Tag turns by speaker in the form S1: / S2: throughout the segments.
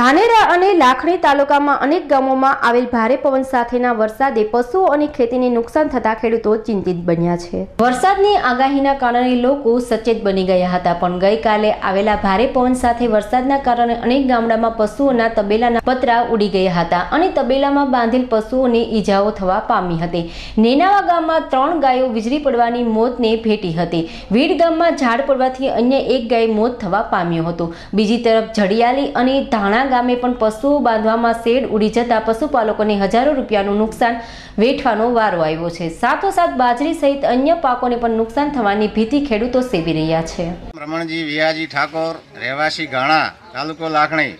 S1: ધાનેરા અને લાખણી તાલુકામાં અનેક ગામોમાં આવેલ ભારે પવન સાથેના વરસાદે પશુઓ અને ખેતીને નુકસાન થતા ખેડૂતો ચિંતિત બન્યા છે વરસાદની આગાહીના કારણે લોકો સચેત બની ગયા હતા પણ ગઈકાલે આવેલા ભારે પવન સાથે વરસાદના કારણે અનેક ગામડામાં પશુઓના તબેલાના પતરા ઉડી ગયા હતા અને તબેલામાં બાંધેલ પશુઓને ઈજાઓ થવા પામી હતી નેનાવા ગામમાં ત્રણ ગાયો વીજળી પડવાની મોતને ભેટી હતી વીડ ગામમાં ઝાડ પડવાથી અન્ય એક ગાય મોત થવા પામ્યો હતો બીજી તરફ જડિયાલી અને ધાણા ગામે પણ પશુઓ બાંધવામાં શેડ ઉડી જતા પશુપાલકોને હજારો રૂપિયાનું નુકસાન વેઠવાનો વારો આવ્યો છે સાથોસાથ બાજરી સહિત અન્ય પાકોને પણ નુકસાન થવાની ભીતિ ખેડૂતો સેવી રહ્યા છે
S2: રમણજી વિયાજી ઠાકોર રહેવાસી ગાણા તાલુકો લાખણી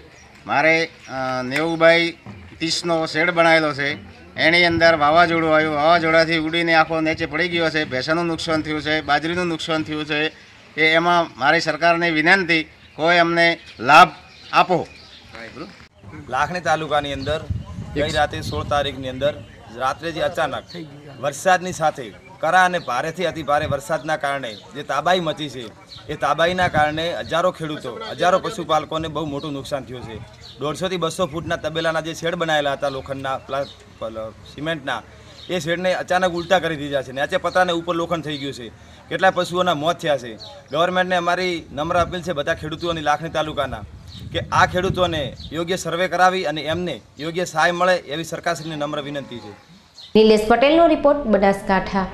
S2: મારે નેવુંભાઈ બાય શેડ બનાવેલો છે એની અંદર વાવાઝોડું આવ્યું વાવાઝોડાથી ઉડીને આખો નીચે પડી ગયો છે ભેંસાનું નુકસાન થયું છે બાજરીનું નુકસાન થયું છે કે એમાં મારી સરકારને વિનંતી કોઈ અમને લાભ આપો
S3: લાખણી તાલુકાની અંદર ગઈ રાતે સોળ તારીખની અંદર રાત્રે જે અચાનક વરસાદની સાથે કરા અને ભારેથી અતિ ભારે વરસાદના કારણે જે તાબાઈ મચી છે એ તાબાઈના કારણે હજારો ખેડૂતો હજારો પશુપાલકોને બહુ મોટું નુકસાન થયું છે દોઢસોથી બસો ફૂટના તબેલાના જે શેડ બનાવેલા હતા લોખંડના સિમેન્ટના એ શેડને અચાનક ઉલટા કરી દીધા છે ને આજે ઉપર લોખંડ થઈ ગયું છે કેટલા પશુઓના મોત થયા છે ગવર્મેન્ટને અમારી નમ્ર અપીલ છે બધા ખેડૂતોની લાખણી તાલુકાના કે આ ખેડૂતોને યોગ્ય સર્વે કરાવી અને એમને યોગ્ય સહાય મળે એવી સરકારશ્રીની નમ્ર વિનંતી છે
S1: નિલેશ પટેલનો રિપોર્ટ બનાસકાંઠા